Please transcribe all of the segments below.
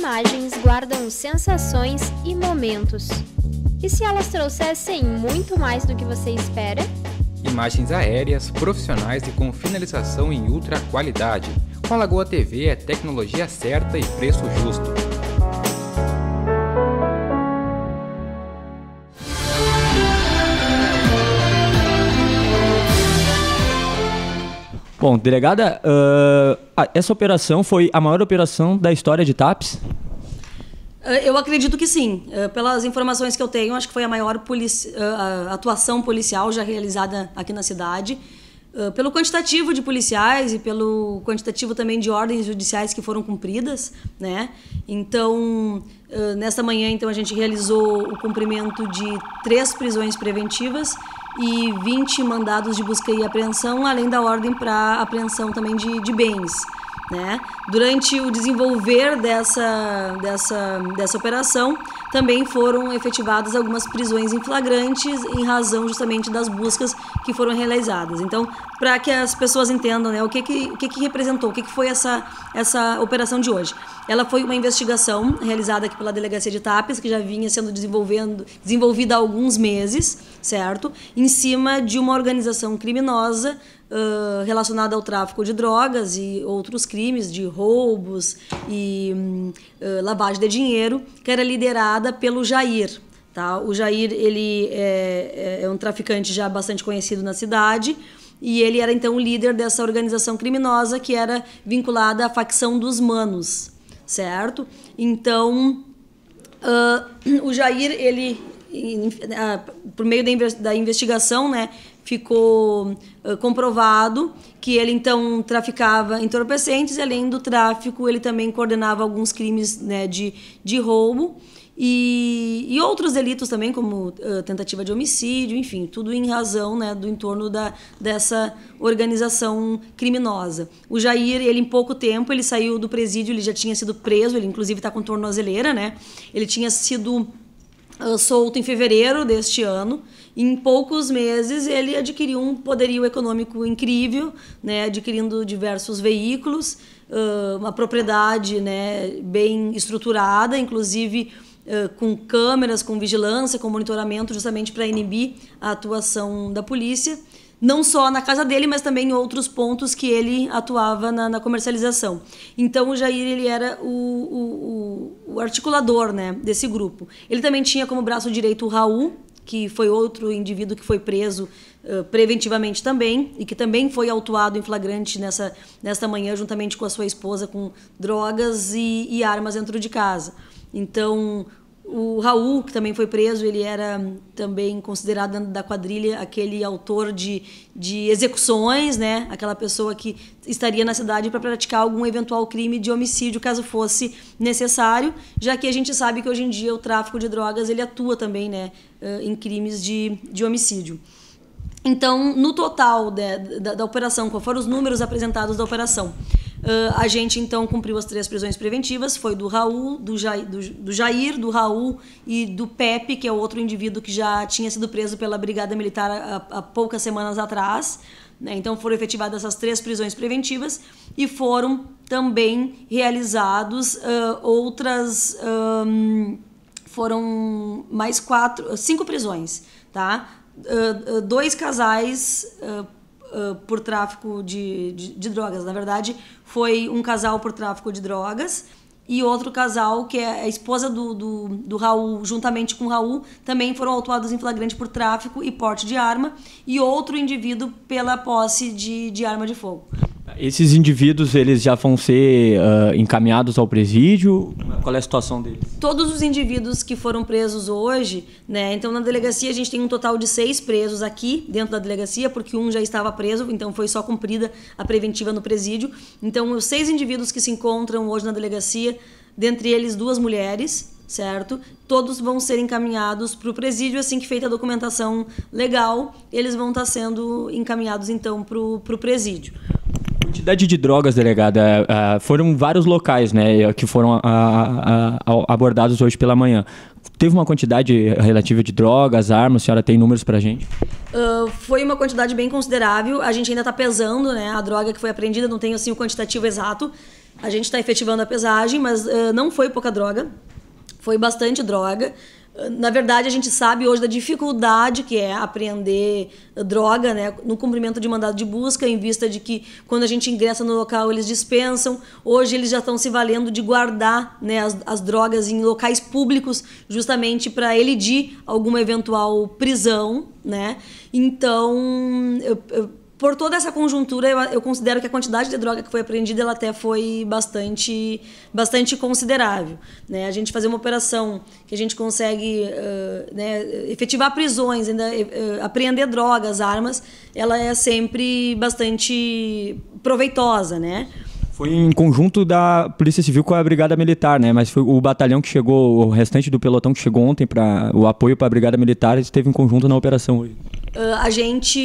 imagens guardam sensações e momentos. E se elas trouxessem muito mais do que você espera? Imagens aéreas, profissionais e com finalização em ultra qualidade. Com a Lagoa TV é tecnologia certa e preço justo. Bom, delegada, uh, essa operação foi a maior operação da história de TAPS? Ah, eu acredito que sim. Ah, pelas informações que eu tenho, acho que foi a maior polici atuação policial já realizada aqui na cidade. Pelo quantitativo de policiais e pelo quantitativo também de ordens judiciais que foram cumpridas, né? Então, nesta manhã, então, a gente realizou o cumprimento de três prisões preventivas e 20 mandados de busca e apreensão, além da ordem para apreensão também de, de bens. Né? Durante o desenvolver dessa, dessa, dessa operação, também foram efetivadas algumas prisões em flagrantes em razão justamente das buscas que foram realizadas. Então, para que as pessoas entendam né, o, que, que, o que, que representou, o que, que foi essa, essa operação de hoje. Ela foi uma investigação realizada aqui pela Delegacia de Tapes, que já vinha sendo desenvolvendo, desenvolvida há alguns meses, certo? Em cima de uma organização criminosa uh, relacionada ao tráfico de drogas e outros crimes de roubos e um, uh, lavagem de dinheiro, que era liderada pelo Jair. Tá? O Jair ele é, é, é um traficante já bastante conhecido na cidade e ele era então o líder dessa organização criminosa que era vinculada à facção dos Manos, certo? Então, uh, o Jair, ele, por meio da investigação, né, ficou comprovado que ele então traficava entorpecentes, e além do tráfico, ele também coordenava alguns crimes né, de, de roubo. E, e, outros delitos também, como uh, tentativa de homicídio, enfim, tudo em razão né, do entorno da, dessa organização criminosa. O Jair, ele em pouco tempo, ele saiu do presídio, ele já tinha sido preso, ele inclusive está com tornozeleira, né? Ele tinha sido ah, solto em fevereiro deste ano. Em poucos meses, ele adquiriu um poderio econômico incrível, né, adquirindo diversos veículos, ah, uma propriedade né, bem estruturada, inclusive eh, com câmeras, com vigilância, com monitoramento, justamente para inibir a atuação da polícia, não só na casa dele, mas também em outros pontos que ele atuava na, na comercialização. Então o Jair ele era o, o, o, articulador né, desse grupo. Ele também tinha como braço direito o Raul, que foi outro indivíduo que foi preso uh, preventivamente também e que também foi autuado em flagrante nessa, nesta manhã, juntamente com a sua esposa, com drogas e, e armas dentro de casa. Então, o Raul, que também foi preso, ele era também considerado dentro da quadrilha aquele autor de, de execuções, né? Aquela pessoa que estaria na cidade para praticar algum eventual crime de homicídio, caso fosse necessário, já que a gente sabe que hoje em dia o tráfico de drogas ele atua também, né, em crimes de, de homicídio. Então, no total da, da, da operação, qual foram os números apresentados da operação? Uh, a gente então cumpriu as três prisões preventivas, foi do Raul, do Jair, do, do Jair, do Raul e do Pepe, que é outro indivíduo que já tinha sido preso pela Brigada Militar há, poucas semanas atrás. Né? Então foram efetivadas essas três prisões preventivas e foram também realizados uh, outras. Um, foram mais quatro, cinco prisões, tá? Uh, dois casais por tráfico de, de, de, drogas. Na verdade, foi um casal por tráfico de drogas e outro casal, que é a esposa do, do, do Raul, juntamente com o Raul, também foram autuados em flagrante por tráfico e porte de arma, e outro indivíduo pela posse de, de arma de fogo. Esses indivíduos, eles já vão ser uh, encaminhados ao presídio? Qual é a situação deles? Todos os indivíduos que foram presos hoje, né? Então, na delegacia, a gente tem um total de seis presos aqui dentro da delegacia, porque um já estava preso, então foi só cumprida a preventiva no presídio. Então, os seis indivíduos que se encontram hoje na delegacia, dentre eles duas mulheres, certo? Todos vão ser encaminhados para o presídio, assim que feita a documentação legal, eles vão estar tá sendo encaminhados então para o presídio quantidade de drogas, delegada, é, é, foram vários locais, né, é, que foram abordados hoje pela manhã. Teve uma quantidade relativa de drogas, armas? A senhora tem números para a gente? Uh, foi uma quantidade bem considerável. A gente ainda está pesando, né? A droga que foi apreendida, não tem assim o quantitativo exato. A gente está efetivando a pesagem, mas uh, não foi pouca droga. Foi bastante droga na verdade, a gente sabe hoje da dificuldade que é apreender droga né, no cumprimento de mandado de busca, em vista de que quando a gente ingressa no local eles dispensam. Hoje eles já estão se valendo de guardar né, as, as drogas em locais públicos, justamente para elidir alguma eventual prisão. Né? Então, eu, eu por toda essa conjuntura, eu, eu, considero que a quantidade de droga que foi apreendida ela até foi bastante, bastante considerável. Né? A gente fazer uma operação que a gente consegue uh, né, efetivar prisões, ainda uh, apreender drogas, armas, ela é sempre bastante proveitosa, né? Foi em conjunto da Polícia Civil com a Brigada Militar, né? Mas foi o batalhão que chegou, o restante do pelotão que chegou ontem para o apoio para a Brigada Militar esteve em conjunto na operação hoje. Ah, a gente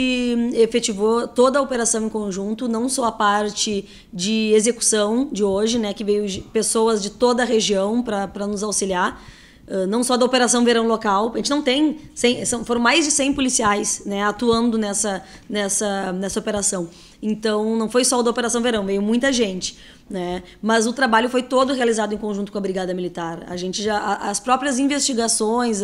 efetivou toda a operação em conjunto, não só a parte de execução de hoje, né, que veio pessoas de toda a região para nos auxiliar, ah, não só da operação verão local. A gente não tem, 100, são, foram mais de 100 policiais né, atuando nessa, nessa, nessa operação. Então, não foi só da operação verão, veio muita gente. Né? Mas o trabalho foi todo realizado em conjunto com a Brigada Militar. A gente já, as próprias investigações,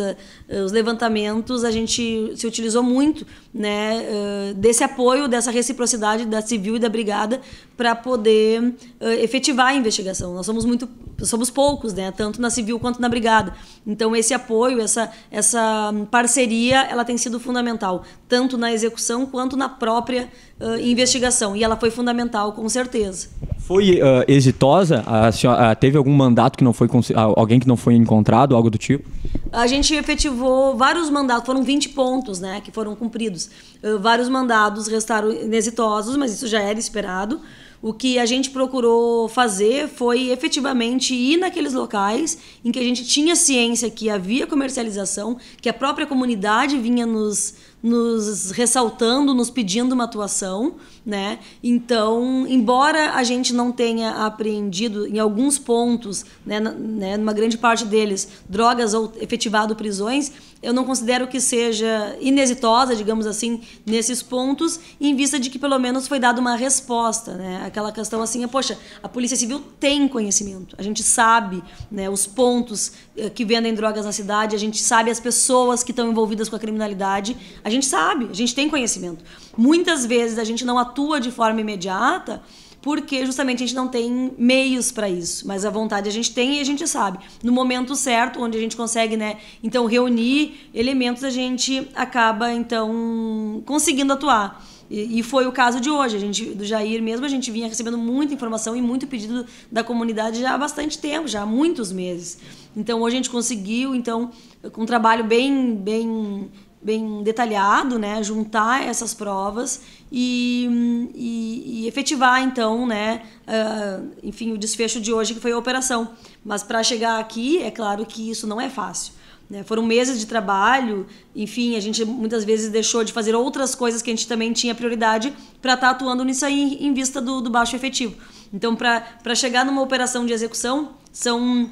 os levantamentos, a gente se utilizou muito né, eh, desse apoio, dessa reciprocidade da Civil e da Brigada para poder eh, efetivar a investigação. Nós somos muito, somos poucos, né, tanto na Civil quanto na Brigada. Então esse apoio, essa, essa parceria, ela tem sido fundamental, tanto na execução quanto na própria uh, investigação. E ela foi fundamental, com certeza. Foi uh, exitosa? A senhora, uh, teve algum mandato que não foi ah, alguém que não foi encontrado, algo do tipo? A gente efetivou vários mandatos, foram 20 pontos, né, que foram cumpridos. Uh, vários mandados restaram inexitosos, mas isso já era esperado. O que a gente procurou fazer foi efetivamente ir naqueles locais em que a gente tinha ciência que havia comercialização, que a própria comunidade vinha nos nos ressaltando, nos pedindo uma atuação, né? Então, embora a gente não tenha apreendido em alguns pontos, né, né, numa grande parte deles, drogas ou efetivado prisões, eu não considero que seja inexitosa, digamos assim, nesses pontos, em vista de que pelo menos foi dada uma resposta, né? Aquela questão assim, é, poxa, a Polícia Civil tem conhecimento, a gente sabe, né, os pontos eh, que vendem drogas na cidade, a gente sabe as pessoas que estão envolvidas com a criminalidade, a gente sabe, a gente tem conhecimento. Muitas vezes a gente não atua de forma imediata porque justamente a gente não tem meios para isso, mas a vontade a gente tem e a gente sabe. No momento certo, onde a gente consegue, né, então reunir elementos, a gente acaba então conseguindo atuar. E, foi o caso de hoje, a gente do Jair mesmo, a gente vinha recebendo muita informação e muito pedido da comunidade já há bastante tempo, já há muitos meses. Então hoje a gente conseguiu, então com um trabalho bem bem bem detalhado, né, juntar essas provas e, e, e efetivar então, né, uh, enfim, o desfecho de hoje que foi a operação. Mas para chegar aqui, é claro que isso não é fácil. Né? Foram meses de trabalho, enfim, a gente muitas vezes deixou de fazer outras coisas que a gente também tinha prioridade para estar tá atuando nisso aí em vista do, do baixo efetivo. Então, para chegar numa operação de execução, são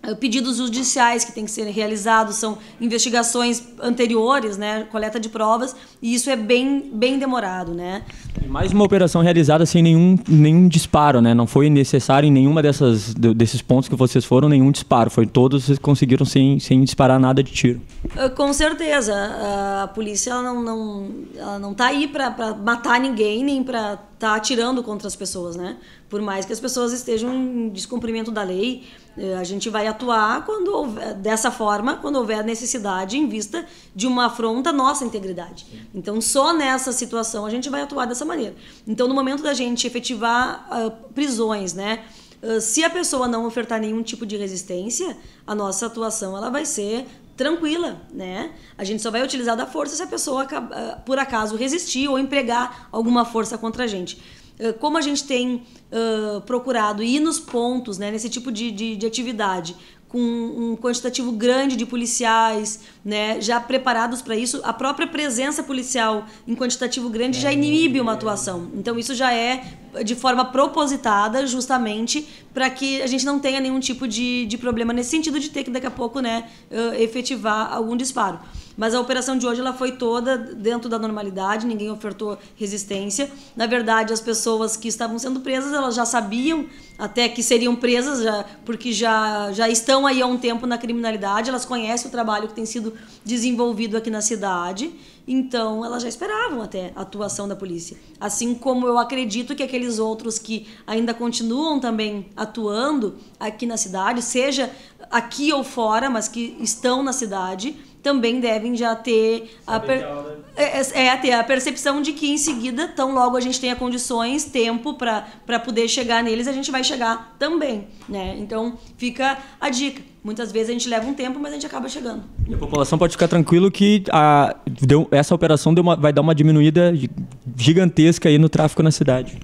ah, pedidos judiciais que têm que ser realizados, são investigações anteriores, né, coleta de provas, e isso é bem, bem demorado, né? mais uma operação realizada sem nenhum, nenhum disparo, né? Não foi necessário em nenhuma dessas desses pontos que vocês foram nenhum disparo, foi todos vocês conseguiram sem, sem disparar nada de tiro. Ah, com certeza, ah, a polícia ela não não ela não tá aí para matar ninguém, nem para tá atirando contra as pessoas, né? Por mais que as pessoas estejam em descumprimento da lei, eh, a gente vai atuar quando houver, dessa forma quando houver necessidade em vista de uma afronta à nossa integridade. Então, só nessa situação a gente vai atuar dessa maneira. Então, no momento da gente efetivar uh, prisões, né? Uh, se a pessoa não ofertar nenhum tipo de resistência, a nossa atuação ela vai ser tranquila, né? A gente só vai utilizar da força se a pessoa ah, por acaso resistir ou empregar alguma força contra a gente. Ah, como a gente tem uh, procurado ir nos pontos, né, nesse tipo de, de, de atividade, com um quantitativo grande de policiais, né, já preparados para isso. A própria presença policial em quantitativo grande já inibe uma é. atuação. Então isso já é de forma propositada, justamente para que a gente não tenha nenhum tipo de, de problema nesse sentido de ter que daqui a pouco, né, efetivar algum disparo. Mas a operação de hoje ela foi toda dentro da normalidade, ninguém ofertou resistência. Na verdade, as pessoas que estavam sendo presas, elas já sabiam até que seriam presas, já, porque já, já estão aí há um tempo na criminalidade, elas conhecem o trabalho que tem sido desenvolvido aqui na cidade. Então, elas já esperavam até a atuação da polícia. Assim como eu acredito que aqueles outros que ainda continuam também atuando aqui na cidade, seja aqui ou fora, mas que estão na cidade, também devem já ter a, per... É é, é, é, ter a percepção de que em seguida, tão logo a gente tenha condições, tempo para poder chegar neles, a gente vai chegar também, né? Então fica a dica. Muitas vezes a gente leva um tempo, mas a gente acaba chegando. E a população pode ficar tranquilo que a, deu, essa operação uma, vai dar uma diminuída gigantesca aí no tráfego na cidade.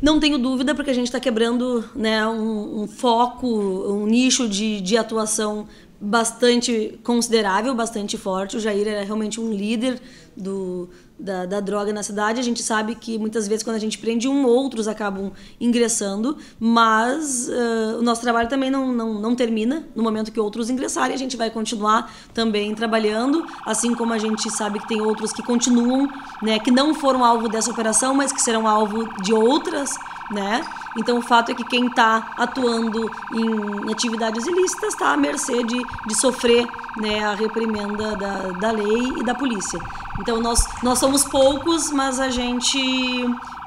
Não tenho dúvida, porque a gente está quebrando né, um, um, foco, um nicho de, de atuação bastante considerável, bastante forte. O Jair era realmente um líder do, da, da, droga na cidade. A gente sabe que muitas vezes quando a gente prende um, outros acabam ingressando, mas uh, o nosso trabalho também não, não, não termina no momento que outros ingressarem. A gente vai continuar também trabalhando, assim como a gente sabe que tem outros que continuam, né, que não foram alvo dessa operação, mas que serão alvo de outras, né? Então, o fato é que quem está atuando em atividades ilícitas está à mercê de, de sofrer né, a reprimenda da, da lei e da polícia. Então, nós, nós somos poucos, mas a gente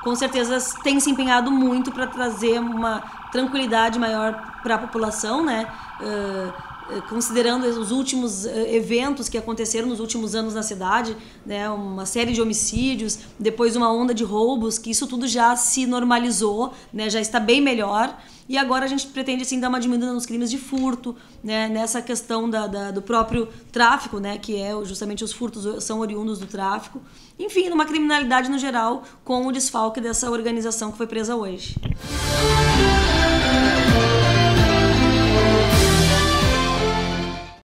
com certeza tem se empenhado muito para trazer uma tranquilidade maior para a população, né? Uh, eh, considerando os últimos eh, eventos que aconteceram nos últimos anos na cidade, né, uma série de homicídios, depois uma onda de roubos, que isso tudo já se normalizou, né, já está bem melhor. E agora a gente pretende assim dar uma diminuída nos crimes de furto, né, nessa questão da, da, do próprio tráfico, né, que é justamente os furtos são oriundos do tráfico. Enfim, numa criminalidade no geral com o desfalque dessa organização que foi presa hoje. Música